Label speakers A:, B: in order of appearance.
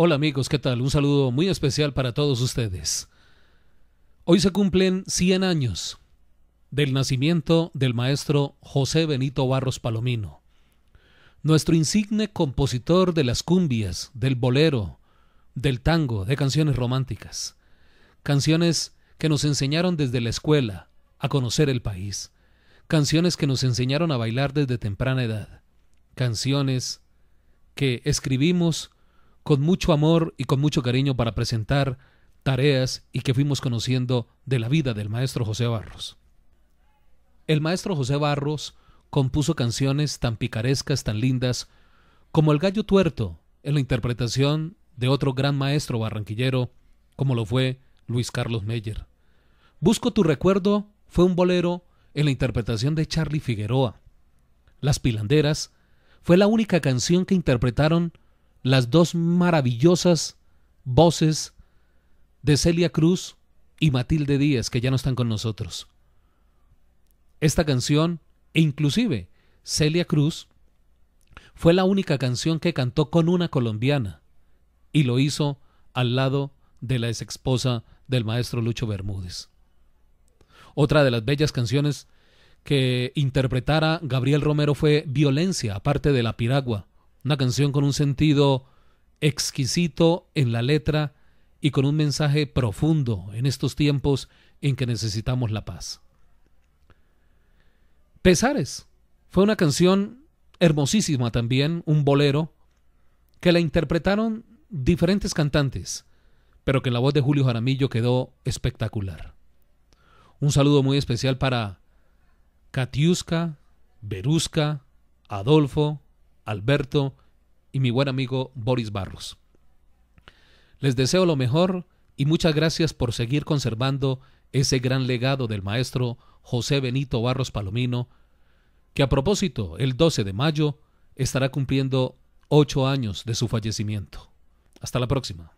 A: Hola amigos, ¿qué tal? Un saludo muy especial para todos ustedes. Hoy se cumplen 100 años del nacimiento del maestro José Benito Barros Palomino, nuestro insigne compositor de las cumbias, del bolero, del tango, de canciones románticas, canciones que nos enseñaron desde la escuela a conocer el país, canciones que nos enseñaron a bailar desde temprana edad, canciones que escribimos con mucho amor y con mucho cariño para presentar tareas y que fuimos conociendo de la vida del maestro José Barros. El maestro José Barros compuso canciones tan picarescas, tan lindas, como El Gallo Tuerto, en la interpretación de otro gran maestro barranquillero, como lo fue Luis Carlos Meyer. Busco tu recuerdo fue un bolero en la interpretación de Charlie Figueroa. Las Pilanderas fue la única canción que interpretaron las dos maravillosas voces de Celia Cruz y Matilde Díaz, que ya no están con nosotros. Esta canción, e inclusive Celia Cruz, fue la única canción que cantó con una colombiana, y lo hizo al lado de la esposa del maestro Lucho Bermúdez. Otra de las bellas canciones que interpretara Gabriel Romero fue Violencia, aparte de La Piragua, una canción con un sentido exquisito en la letra y con un mensaje profundo en estos tiempos en que necesitamos la paz. Pesares fue una canción hermosísima también, un bolero, que la interpretaron diferentes cantantes, pero que la voz de Julio Jaramillo quedó espectacular. Un saludo muy especial para Katiuska, Berusca, Adolfo, Alberto y mi buen amigo Boris Barros. Les deseo lo mejor y muchas gracias por seguir conservando ese gran legado del maestro José Benito Barros Palomino, que a propósito, el 12 de mayo estará cumpliendo ocho años de su fallecimiento. Hasta la próxima.